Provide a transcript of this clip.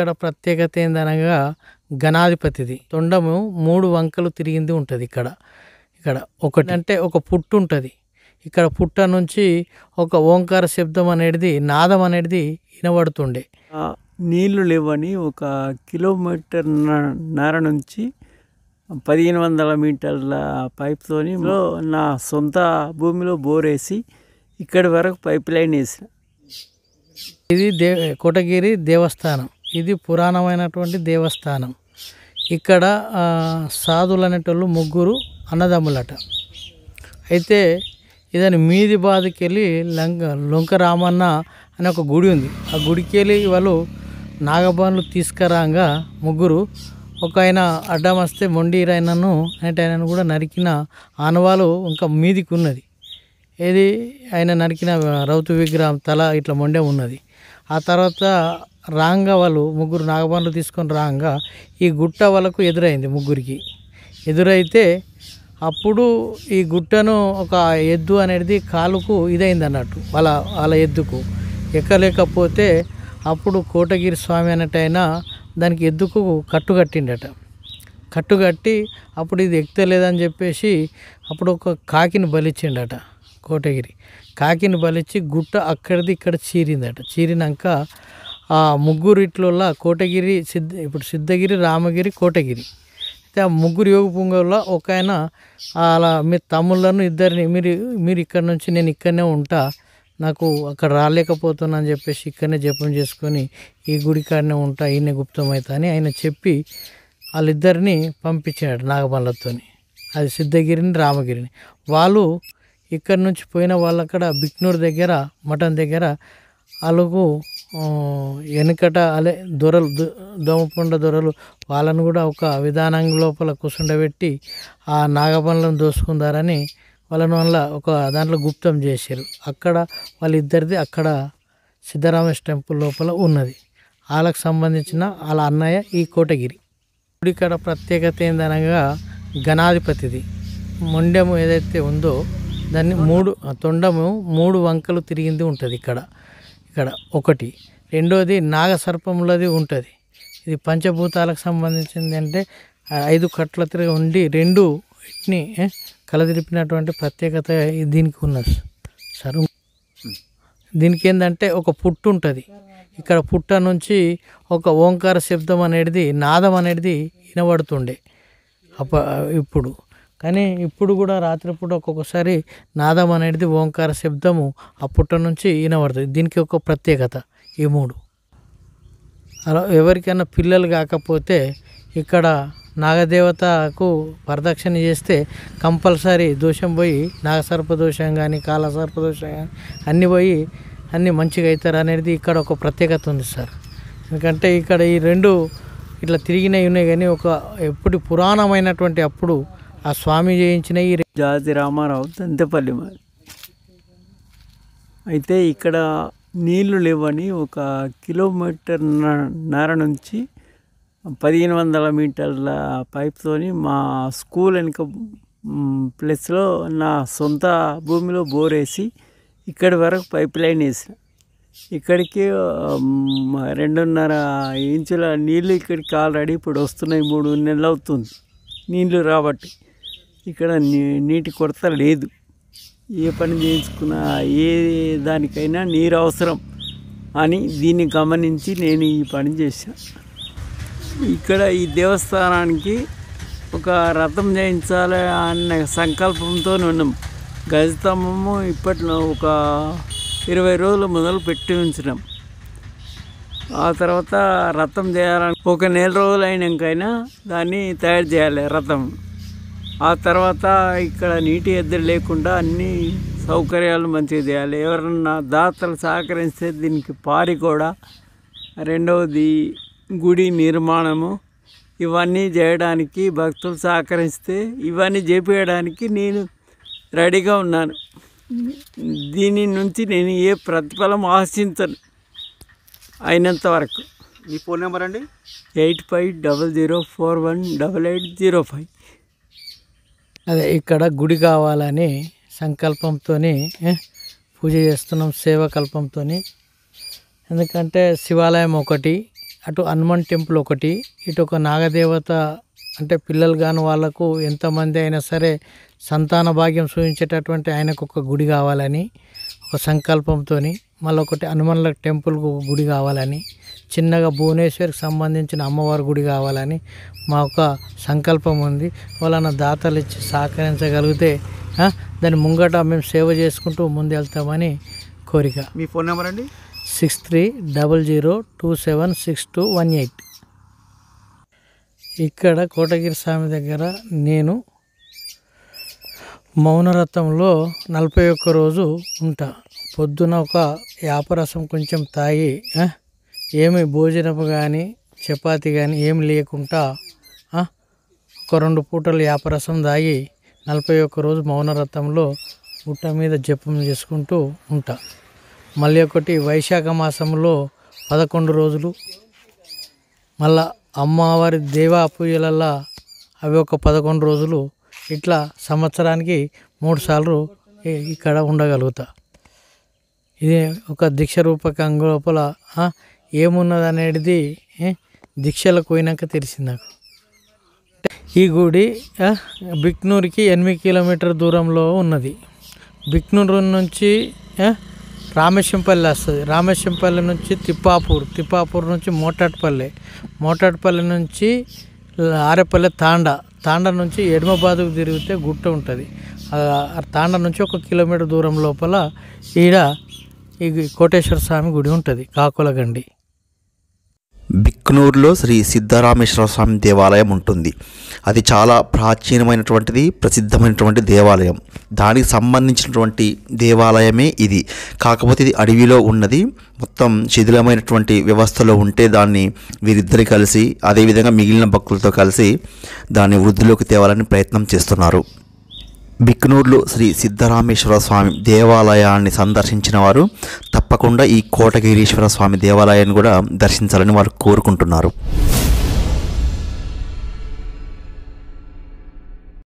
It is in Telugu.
ఇక్కడ ప్రత్యేకత ఏందనగా గణాధిపతిది తొండము మూడు వంకలు తిరిగింది ఉంటుంది ఇక్కడ ఇక్కడ ఒకటి అంటే ఒక పుట్టు ఉంటుంది ఇక్కడ పుట్ట నుంచి ఒక ఓంకార శబ్దం అనేది నాదం అనేది వినబడుతుండే నీళ్లు లేవని ఒక కిలోమీటర్ నర నుంచి పదిహేను వందల మీటర్ల పైప్తోని నా సొంత భూమిలో బోరేసి ఇక్కడి వరకు పైప్ లైన్ వేసిన ఇది దే కోటగిరి దేవస్థానం ఇది పురాణమైనటువంటి దేవస్థానం ఇక్కడ సాధులు అనేటోళ్ళు ముగ్గురు అన్నదమ్ములట అయితే ఇదని మీది బాధకి వెళ్ళి లంక లొంక రామన్న అనే ఒక గుడి ఉంది ఆ గుడికి వెళ్ళి వాళ్ళు నాగబాన్లు తీసుకురాగా ముగ్గురు ఒక ఆయన అడ్డం వస్తే మొండిరాయనను అనేట ఆయనను కూడా నరికిన ఆనవాలు ఇంకా మీదికి ఉన్నది ఏది ఆయన నరికిన రౌతు విగ్రహం తల ఇట్లా మొండే ఉన్నది ఆ తర్వాత రాంగా వాళ్ళు ముగ్గురు నాగబండ్లు తీసుకొని రాగా ఈ గుట్ట వాళ్ళకు ఎదురైంది ముగ్గురికి ఎదురైతే అప్పుడు ఈ గుట్టను ఒక ఎద్దు అనేది కాలుకు ఇదైంది అన్నట్టు వాళ్ళ వాళ్ళ ఎద్దుకు ఎక్కలేకపోతే అప్పుడు కోటగిరి స్వామి అన్నట్టయినా దానికి ఎద్దుకు కట్టు కట్టిండట కట్టు కట్టి అప్పుడు ఇది ఎక్కలేదని చెప్పేసి అప్పుడు ఒక కాకిని బలిచ్చిండట కోటగిరి కాకిని బలిచ్చి గుట్ట అక్కడిది ఇక్కడ చీరిందట చీరినాక ఆ ముగ్గురిట్లలో కోటగిరి సిద్ధ ఇప్పుడు సిద్ధగిరి రామగిరి కోటగిరి అయితే ఆ ముగ్గురు యోగ పుంగల్లో ఒక ఆయన అలా మీ తమ్ముళ్ళను ఇద్దరిని మీరు మీరు ఇక్కడ నుంచి నేను ఇక్కడనే ఉంటా నాకు అక్కడ రాలేకపోతున్నా అని చెప్పేసి ఇక్కడనే జపం చేసుకొని ఈ గుడి కాడనే ఉంటా ఈయన గుప్తమవుతా అని ఆయన చెప్పి వాళ్ళిద్దరిని పంపించాడు నాగబండ్లతోని అది సిద్ధగిరిని రామగిరిని వాళ్ళు ఇక్కడి నుంచి పోయిన వాళ్ళక్కడ బిక్నూర్ దగ్గర మటన్ దగ్గర వాళ్ళకు వెనుకట అలే దొరలు దోమపుండ దొరలు వాళ్ళను కూడా ఒక విధానం లోపల కూర్చుండబెట్టి ఆ నాగబండ్లను దోసుకుందారని వాళ్ళను వల్ల ఒక దాంట్లో గుప్తం చేశారు అక్కడ వాళ్ళిద్దరిది అక్కడ సిద్ధరామేశ్వర టెంపుల్ లోపల ఉన్నది వాళ్ళకు సంబంధించిన వాళ్ళ అన్నయ్య ఈ కోటగిరి ఇక్కడ ప్రత్యేకత ఏందనగా గణాధిపతిది మొండెము ఏదైతే ఉందో దాన్ని మూడు తొండము మూడు వంకలు తిరిగింది ఉంటుంది ఇక్కడ ఇక్కడ ఒకటి రెండోది నాగసర్పములది ఉంటుంది ఇది పంచభూతాలకు సంబంధించింది అంటే ఐదు కట్ల తిరిగి ఉండి రెండు వీటిని కలదిరిపినటువంటి ప్రత్యేకత దీనికి ఉన్నది సార్ దీనికి ఏంటంటే ఒక పుట్టు ఉంటుంది ఇక్కడ పుట్ట నుంచి ఒక ఓంకార శబ్దం అనేది నాదం అనేది వినబడుతుండే అప్ప ఇప్పుడు కానీ ఇప్పుడు కూడా రాత్రిపూట ఒక్కొక్కసారి నాదం అనేది ఓంకార శబ్దము అప్పటి నుంచి వినబడుతుంది దీనికి ఒక ప్రత్యేకత ఈ మూడు అలా ఎవరికైనా పిల్లలు కాకపోతే ఇక్కడ నాగదేవతకు ప్రదక్షిణ చేస్తే కంపల్సరీ దోషం పోయి నాగసర్ప దోషం కానీ కాలసర్ప దోషం కానీ అన్నీ పోయి అన్నీ మంచిగా అవుతారు అనేది ఇక్కడ ఒక ప్రత్యేకత ఉంది సార్ ఎందుకంటే ఇక్కడ ఈ రెండు ఇట్లా తిరిగినవి ఉన్నాయి కానీ ఒక ఎప్పుడు పురాణమైనటువంటి అప్పుడు ఆ స్వామి చేయించిన ఈ జాతి రామారావు దంతపల్లి మాది అయితే ఇక్కడ నీళ్లు లేవని ఒక కిలోమీటర్ నర నుంచి పదిహేను వందల మీటర్ల పైప్తోని మా స్కూల్ వెనుక ప్లేస్లో నా సొంత భూమిలో బోర్ వేసి ఇక్కడి వరకు పైప్ లైన్ వేసిన ఇక్కడికి రెండున్నర ఇంచుల నీళ్ళు ఇక్కడికి ఆల్రెడీ ఇప్పుడు వస్తున్నాయి మూడు నెలలు అవుతుంది నీళ్ళు రాబట్టి ఇక్కడ నీటి కొరత లేదు ఏ పని చేయించుకున్నా ఏ దానికైనా నీరు అవసరం అని దీన్ని గమనించి నేను ఈ పని చేశాను ఇక్కడ ఈ దేవస్థానానికి ఒక రథం చేయించాలి అన్న సంకల్పంతో ఉన్నాం గజస్తంభము ఇప్పట్లో ఒక ఇరవై రోజులు మొదలు పెట్టి ఉంచినాం ఆ తర్వాత రథం చేయాలని ఒక నెల రోజులు అయినాకైనా దాన్ని తయారు చేయాలి రథం ఆ తర్వాత ఇక్కడ నీటి ఎద్దరు లేకుండా అన్ని సౌకర్యాలు మంచిగా చేయాలి ఎవరన్నా దాతలు సహకరిస్తే దీనికి పారి కూడా రెండవది గుడి నిర్మాణము ఇవన్నీ చేయడానికి భక్తులు సహకరిస్తే ఇవన్నీ చేపించడానికి నేను రెడీగా ఉన్నాను దీని నుంచి నేను ఏ ప్రతిఫలం ఆశించను అయినంత వరకు మీ ఫోన్ నెంబర్ అండి eight five double zero four one double eight zero five అదే ఇక్కడ గుడి కావాలని సంకల్పంతో పూజ చేస్తున్నాం సేవకల్పంతో ఎందుకంటే శివాలయం ఒకటి అటు హనుమాన్ టెంపుల్ ఒకటి ఇటు ఒక నాగదేవత అంటే పిల్లలు కాని వాళ్ళకు ఎంతమంది అయినా సరే సంతాన భాగ్యం సూచించేటటువంటి ఆయనకు ఒక గుడి కావాలని ఒక సంకల్పంతో మళ్ళీ ఒకటి హనుమన్ల టెంపుల్కి ఒక గుడి కావాలని చిన్నగా భువనేశ్వర్కి సంబంధించిన అమ్మవారి గుడి కావాలని మా ఒక సంకల్పం ఉంది వాళ్ళ దాతలు ఇచ్చి సహకరించగలిగితే దాన్ని ముంగట మేము సేవ చేసుకుంటూ ముందు వెళ్తామని కోరిక మీ ఫోన్ నెంబర్ అండి six three double zero two seven six two one eight ఇక్కడ కోటగిరి స్వామి దగ్గర నేను మౌనరథంలో నలభై ఒక్క రోజు ఉంటా పొద్దున ఒక యాపరసం కొంచెం తాగి ఏమి భోజనము కానీ చపాతి కానీ ఏమి లేకుండా ఒక రెండు పూటలు యాపరసం తాగి నలభై ఒక్క రోజు మౌనరథంలో గుట్ట మీద జపం చేసుకుంటూ ఉంటా మళ్ళీ ఒకటి వైశాఖ మాసంలో పదకొండు రోజులు మళ్ళా అమ్మవారి దేవా పూజలల్లా అవి ఒక పదకొండు రోజులు ఇట్లా సంవత్సరానికి మూడు సార్లు ఇక్కడ ఉండగలుగుతా ఇది ఒక దీక్ష రూపకం లోపల ఏమున్నది అనేది దీక్షలకు పోయినాక తెలిసింది నాకు ఈ గుడి బిక్నూరుకి ఎనిమిది కిలోమీటర్ దూరంలో ఉన్నది బిక్నూరు నుంచి రామేశంపల్లి వస్తుంది రామేశంపల్లి నుంచి తిప్పాపూర్ తిప్పాపూర్ నుంచి మోటాట్పల్లి మోటాట్పల్లి నుంచి ఆరేపల్లె తాండ తాండ నుంచి ఎడమబాదుకు తిరిగితే గుట్ట ఉంటుంది తాండ నుంచి ఒక కిలోమీటర్ దూరం లోపల ఈడ ఈ కోటేశ్వర స్వామి గుడి ఉంటుంది కాకులగండి బిక్నూరులో శ్రీ సిద్ధరామేశ్వర స్వామి దేవాలయం ఉంటుంది అది చాలా ప్రాచీనమైనటువంటిది ప్రసిద్ధమైనటువంటి దేవాలయం దానికి సంబంధించినటువంటి దేవాలయమే ఇది కాకపోతే ఇది అడవిలో ఉన్నది మొత్తం శిథిలమైనటువంటి వ్యవస్థలో ఉంటే దాన్ని వీరిద్దరి కలిసి అదేవిధంగా మిగిలిన భక్తులతో కలిసి దాన్ని వృద్ధిలోకి తేవాలని ప్రయత్నం చేస్తున్నారు బిక్నూర్లు శ్రీ సిద్ధరామేశ్వర స్వామి దేవాలయాన్ని సందర్శించిన వారు తప్పకుండా ఈ కోటగిరీశ్వర స్వామి దేవాలయాన్ని కూడా దర్శించాలని వారు కోరుకుంటున్నారు